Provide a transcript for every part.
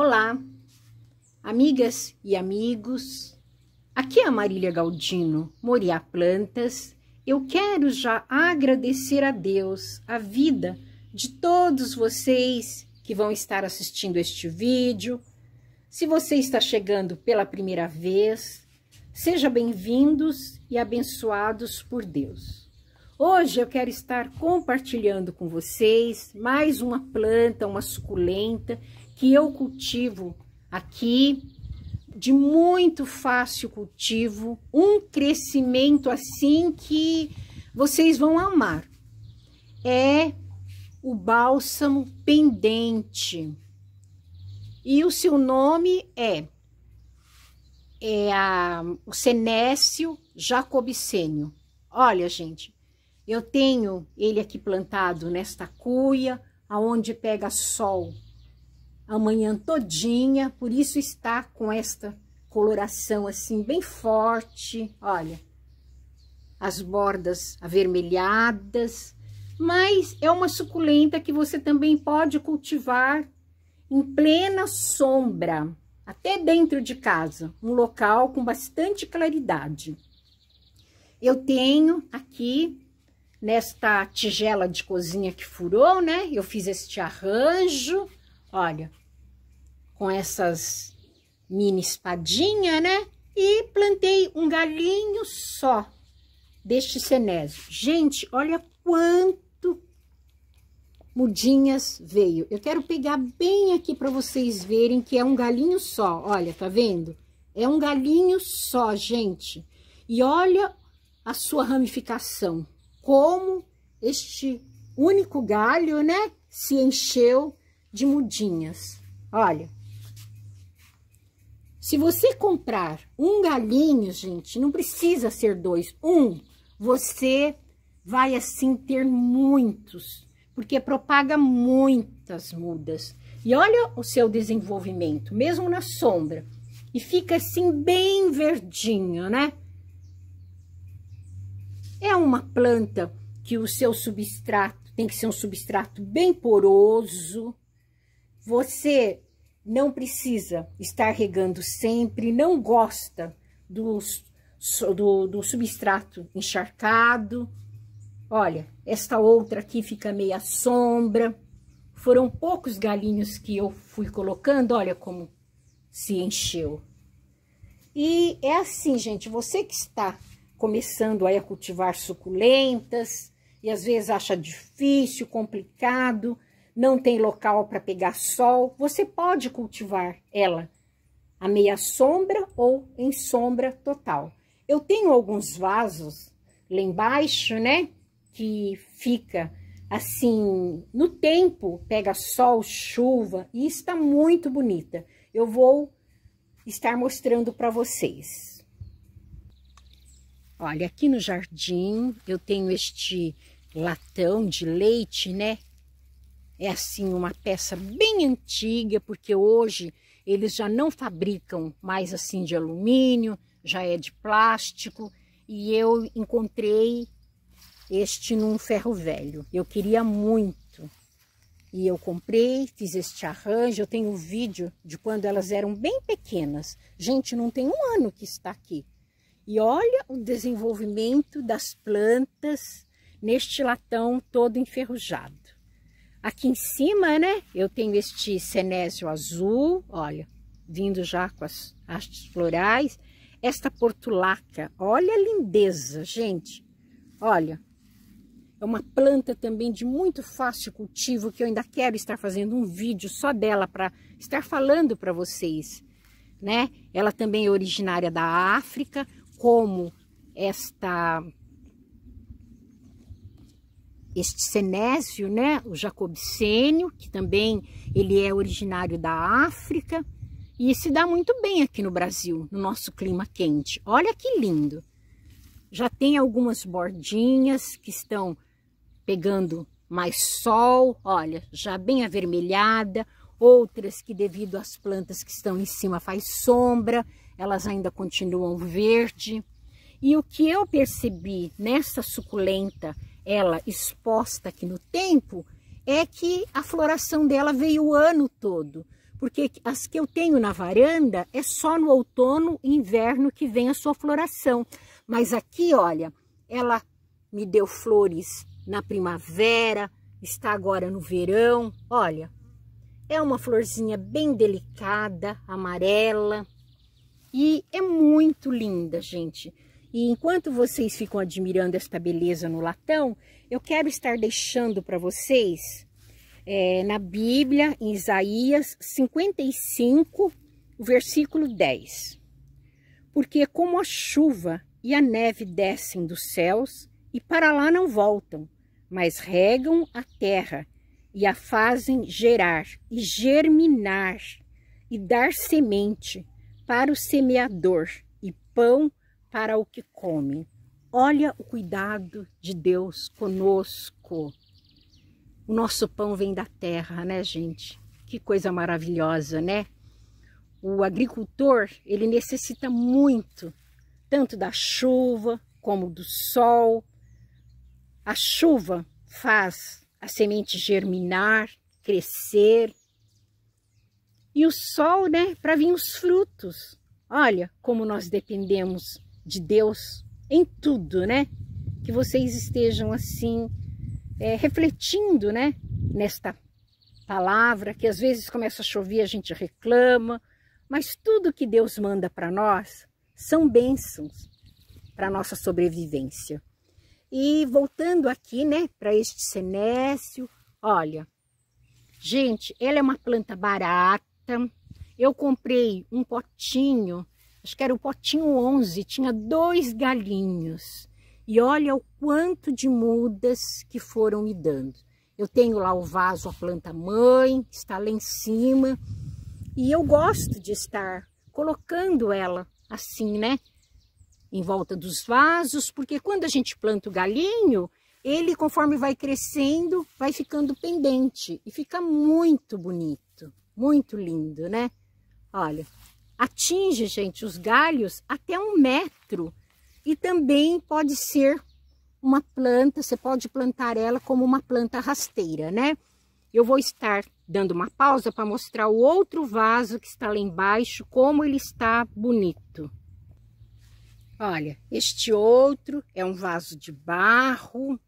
Olá, amigas e amigos. Aqui é a Marília Galdino, Moriá Plantas. Eu quero já agradecer a Deus a vida de todos vocês que vão estar assistindo este vídeo. Se você está chegando pela primeira vez, sejam bem-vindos e abençoados por Deus. Hoje eu quero estar compartilhando com vocês mais uma planta, uma suculenta que eu cultivo aqui, de muito fácil cultivo, um crescimento assim que vocês vão amar. É o bálsamo pendente. E o seu nome é, é a, o Senécio Jacobicênio. Olha, gente, eu tenho ele aqui plantado nesta cuia, aonde pega sol amanhã todinha, por isso está com esta coloração assim bem forte, olha. As bordas avermelhadas, mas é uma suculenta que você também pode cultivar em plena sombra, até dentro de casa, um local com bastante claridade. Eu tenho aqui nesta tigela de cozinha que furou, né? Eu fiz este arranjo, olha, com essas mini espadinha, né? E plantei um galinho só deste cenésio. Gente, olha quanto mudinhas veio. Eu quero pegar bem aqui para vocês verem que é um galinho só. Olha, tá vendo? É um galinho só, gente. E olha a sua ramificação. Como este único galho, né, se encheu de mudinhas. Olha. Se você comprar um galinho, gente, não precisa ser dois, um, você vai assim ter muitos, porque propaga muitas mudas. E olha o seu desenvolvimento, mesmo na sombra. E fica assim bem verdinho, né? É uma planta que o seu substrato tem que ser um substrato bem poroso. Você não precisa estar regando sempre, não gosta do, do, do substrato encharcado. Olha, esta outra aqui fica meia sombra. Foram poucos galinhos que eu fui colocando, olha como se encheu. E é assim, gente, você que está começando aí a cultivar suculentas e às vezes acha difícil, complicado, não tem local para pegar sol, você pode cultivar ela a meia sombra ou em sombra total. Eu tenho alguns vasos lá embaixo, né, que fica assim, no tempo, pega sol, chuva e está muito bonita. Eu vou estar mostrando para vocês. Olha, aqui no jardim eu tenho este latão de leite, né? É assim uma peça bem antiga, porque hoje eles já não fabricam mais assim de alumínio, já é de plástico, e eu encontrei este num ferro velho. Eu queria muito. E eu comprei, fiz este arranjo, eu tenho um vídeo de quando elas eram bem pequenas. Gente, não tem um ano que está aqui. E olha o desenvolvimento das plantas neste latão todo enferrujado. Aqui em cima, né, eu tenho este cenésio azul, olha, vindo já com as hastes florais. Esta portulaca, olha a lindeza, gente. Olha, é uma planta também de muito fácil cultivo, que eu ainda quero estar fazendo um vídeo só dela para estar falando para vocês. Né? Ela também é originária da África, como esta este Senésio, né, o jacobicênio, que também ele é originário da África e se dá muito bem aqui no Brasil, no nosso clima quente. Olha que lindo! Já tem algumas bordinhas que estão pegando mais sol, olha, já bem avermelhada, outras que devido às plantas que estão em cima faz sombra, elas ainda continuam verde. E o que eu percebi nessa suculenta ela exposta aqui no tempo, é que a floração dela veio o ano todo. Porque as que eu tenho na varanda é só no outono e inverno que vem a sua floração. Mas aqui, olha, ela me deu flores na primavera, está agora no verão. Olha, é uma florzinha bem delicada, amarela. E é muito linda, gente. E enquanto vocês ficam admirando esta beleza no latão, eu quero estar deixando para vocês é, na Bíblia, em Isaías 55, versículo 10. Porque como a chuva e a neve descem dos céus e para lá não voltam, mas regam a terra e a fazem gerar e germinar e dar semente para o semeador e pão para o que comem. Olha o cuidado de Deus conosco. O nosso pão vem da terra, né, gente? Que coisa maravilhosa, né? O agricultor, ele necessita muito, tanto da chuva como do sol. A chuva faz a semente germinar, crescer. E o sol, né, para vir os frutos. Olha como nós dependemos de Deus em tudo, né? Que vocês estejam assim é, refletindo, né? Nesta palavra que às vezes começa a chover, a gente reclama, mas tudo que Deus manda para nós são bênçãos para nossa sobrevivência. E voltando aqui, né, para este senécio, olha, gente, ela é uma planta barata. Eu comprei um potinho acho que era o potinho 11, tinha dois galinhos. E olha o quanto de mudas que foram me dando. Eu tenho lá o vaso, a planta mãe, está lá em cima. E eu gosto de estar colocando ela assim, né? Em volta dos vasos, porque quando a gente planta o galinho, ele conforme vai crescendo, vai ficando pendente. E fica muito bonito, muito lindo, né? Olha, atinge, gente, os galhos até um metro. E também pode ser uma planta, você pode plantar ela como uma planta rasteira, né? Eu vou estar dando uma pausa para mostrar o outro vaso que está lá embaixo, como ele está bonito. Olha, este outro é um vaso de barro.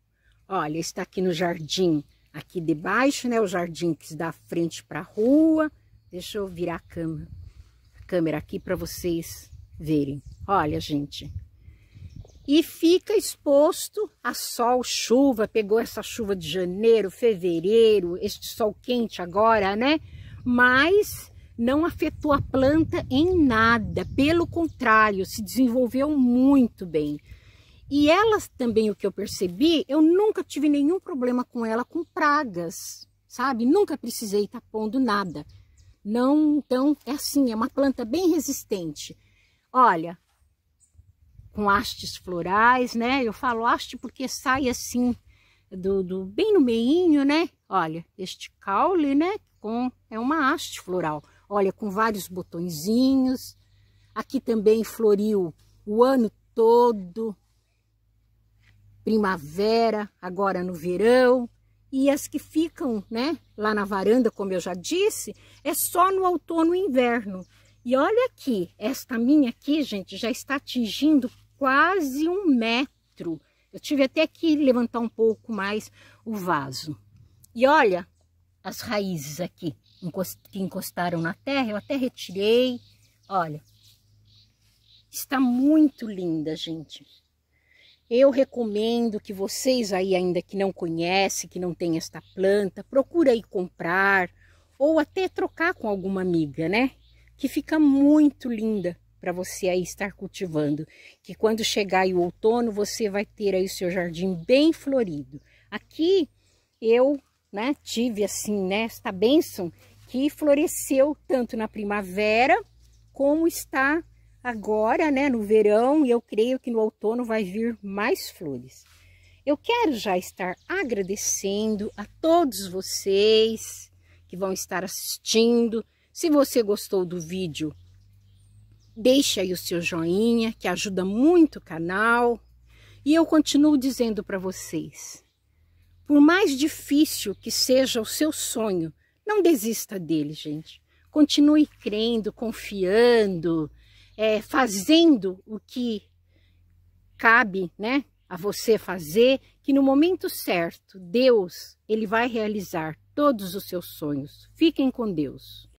Olha, está aqui no jardim, aqui debaixo, né? O jardim que dá frente para a rua. Deixa eu virar a cama câmera aqui para vocês verem. Olha, gente. E fica exposto a sol, chuva. Pegou essa chuva de janeiro, fevereiro, este sol quente agora, né? Mas não afetou a planta em nada. Pelo contrário, se desenvolveu muito bem. E elas também, o que eu percebi, eu nunca tive nenhum problema com ela com pragas, sabe? Nunca precisei estar pondo nada. Não, então, é assim, é uma planta bem resistente. Olha, com hastes florais, né? Eu falo haste porque sai assim, do, do bem no meinho, né? Olha, este caule, né? Com, é uma haste floral. Olha, com vários botõezinhos. Aqui também floriu o ano todo. Primavera, agora no verão. E as que ficam né, lá na varanda, como eu já disse, é só no outono e inverno. E olha aqui, esta minha aqui, gente, já está atingindo quase um metro. Eu tive até que levantar um pouco mais o vaso. E olha as raízes aqui que encostaram na terra, eu até retirei. Olha, está muito linda, gente. Eu recomendo que vocês aí ainda que não conhecem, que não tem esta planta, procure aí comprar ou até trocar com alguma amiga, né? Que fica muito linda para você aí estar cultivando, que quando chegar o outono você vai ter aí o seu jardim bem florido. Aqui eu, né, tive assim, né, esta bênção que floresceu tanto na primavera como está agora, né, no verão, e eu creio que no outono vai vir mais flores. Eu quero já estar agradecendo a todos vocês que vão estar assistindo. Se você gostou do vídeo, deixa aí o seu joinha, que ajuda muito o canal. E eu continuo dizendo para vocês, por mais difícil que seja o seu sonho, não desista dele, gente. Continue crendo, confiando, é, fazendo o que cabe, né, a você fazer, que no momento certo, Deus, ele vai realizar todos os seus sonhos. Fiquem com Deus.